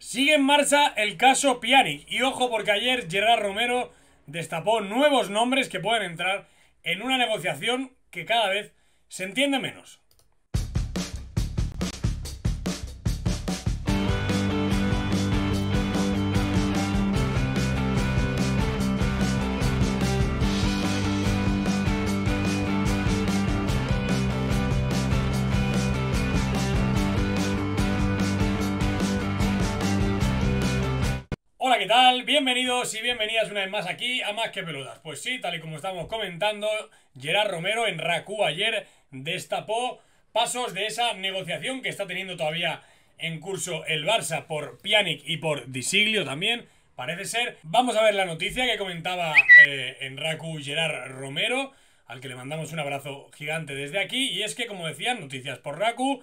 Sigue en marcha el caso Pjanic y ojo porque ayer Gerard Romero destapó nuevos nombres que pueden entrar en una negociación que cada vez se entiende menos. Hola, ¿qué tal? Bienvenidos y bienvenidas una vez más aquí a Más que Peludas. Pues sí, tal y como estamos comentando, Gerard Romero en Raku ayer destapó pasos de esa negociación que está teniendo todavía en curso el Barça por Pjanic y por Disiglio también, parece ser. Vamos a ver la noticia que comentaba eh, en Raku Gerard Romero, al que le mandamos un abrazo gigante desde aquí, y es que, como decían, noticias por Raku,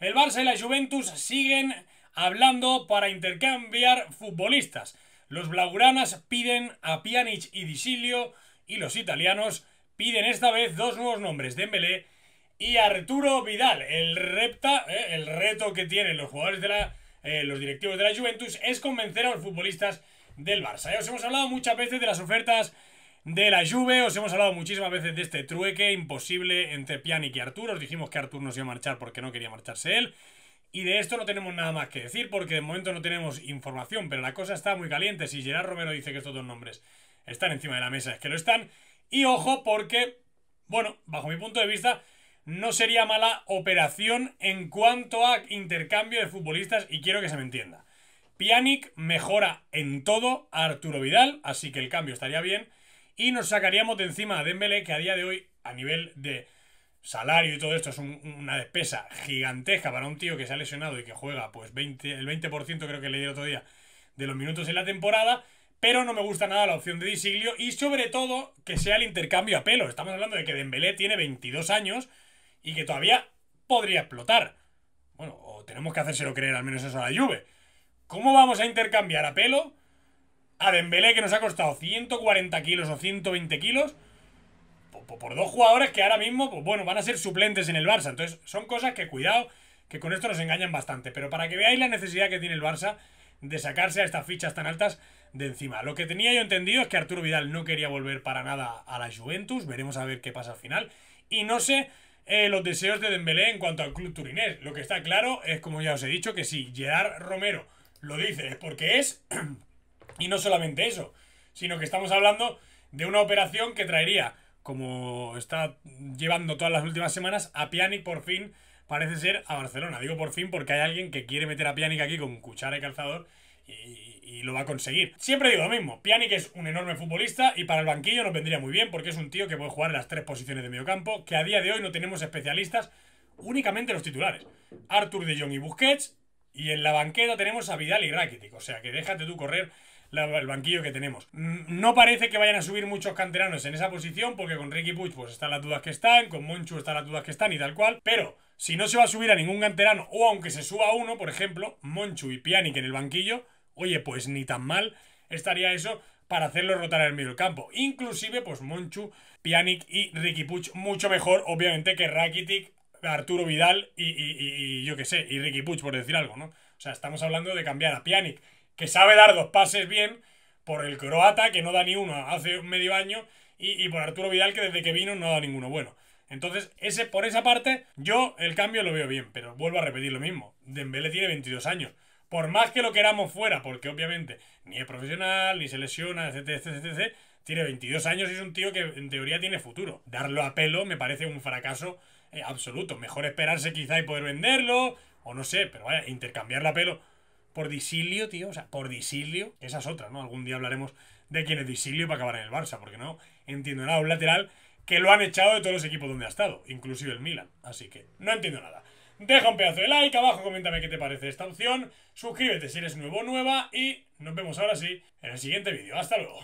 el Barça y la Juventus siguen hablando para intercambiar futbolistas. Los blaugranas piden a Pjanic y Disilio y los italianos piden esta vez dos nuevos nombres, Dembélé y Arturo Vidal. El repta, eh, el reto que tienen los jugadores de la, eh, los directivos de la Juventus es convencer a los futbolistas del Barça. Ya eh, os hemos hablado muchas veces de las ofertas de la Juve, os hemos hablado muchísimas veces de este trueque imposible entre Pjanic y Arturo. Os dijimos que Arturo nos iba a marchar porque no quería marcharse él. Y de esto no tenemos nada más que decir porque de momento no tenemos información, pero la cosa está muy caliente. Si Gerard Romero dice que estos dos nombres están encima de la mesa, es que lo están. Y ojo porque, bueno, bajo mi punto de vista, no sería mala operación en cuanto a intercambio de futbolistas y quiero que se me entienda. Pjanic mejora en todo a Arturo Vidal, así que el cambio estaría bien. Y nos sacaríamos de encima a Dembélé, que a día de hoy, a nivel de salario y todo esto es una despesa gigantesca para un tío que se ha lesionado y que juega pues 20, el 20% creo que leí el otro día de los minutos en la temporada, pero no me gusta nada la opción de Disiglio y sobre todo que sea el intercambio a pelo. Estamos hablando de que Dembélé tiene 22 años y que todavía podría explotar. Bueno, o tenemos que hacérselo creer al menos eso a la Juve. ¿Cómo vamos a intercambiar a pelo a Dembélé que nos ha costado 140 kilos o 120 kilos? por dos jugadores que ahora mismo, pues bueno, van a ser suplentes en el Barça. Entonces, son cosas que cuidado, que con esto nos engañan bastante. Pero para que veáis la necesidad que tiene el Barça de sacarse a estas fichas tan altas de encima. Lo que tenía yo entendido es que Arturo Vidal no quería volver para nada a la Juventus. Veremos a ver qué pasa al final. Y no sé eh, los deseos de Dembélé en cuanto al club turinés. Lo que está claro es, como ya os he dicho, que si Gerard Romero lo dice es porque es. y no solamente eso, sino que estamos hablando de una operación que traería como está llevando todas las últimas semanas, a Pjanic por fin parece ser a Barcelona. Digo por fin porque hay alguien que quiere meter a Pjanic aquí con cuchara y calzador y, lo va a conseguir. Siempre digo lo mismo, Pjanic es un enorme futbolista y para el banquillo nos vendría muy bien porque es un tío que puede jugar en las tres posiciones de mediocampo, que a día de hoy no tenemos especialistas, únicamente los titulares. Arthur de Jong y Busquets y en la banqueta tenemos a Vidal y Rakitic, o sea que déjate tú correr el banquillo que tenemos. No parece que vayan a subir muchos canteranos en esa posición, porque con Ricky Puch pues están las dudas que están, con Monchu están las dudas que están y tal cual, pero si no se va a subir a ningún canterano, o aunque se suba uno, por ejemplo, Monchu y Pjanic en el banquillo, oye, pues ni tan mal estaría eso para hacerlo rotar en el medio del campo. Inclusive, pues Monchu, Pjanic y Ricky Puig mucho mejor, obviamente, que Rakitic, Arturo Vidal y, yo qué sé, y Ricky Puch por decir algo, ¿no? O sea, estamos hablando de cambiar a Pjanic que sabe dar dos pases bien, por el croata, que no da ni uno hace medio año, y, por Arturo Vidal, que desde que vino no da ninguno bueno. Entonces, ese, por esa parte, yo el cambio lo veo bien, pero vuelvo a repetir lo mismo. Dembélé tiene 22 años. Por más que lo queramos fuera, porque obviamente ni es profesional, ni se lesiona, etc, etc, tiene 22 años y es un tío que en teoría tiene futuro. Darlo a pelo me parece un fracaso eh, absoluto. Mejor esperarse quizá y poder venderlo, o no sé, pero vaya, intercambiarlo a pelo por Disilio, tío. O sea, por Disilio. Esa es otra, ¿no? Algún día hablaremos de quién es Disilio para acabar en el Barça, porque no entiendo nada. Un lateral que lo han echado de todos los equipos donde ha estado, inclusive el Milan. Así que no entiendo nada. Deja un pedazo de like abajo, coméntame qué te parece esta opción, suscríbete si eres nuevo o nueva y nos vemos ahora sí en el siguiente vídeo. Hasta luego.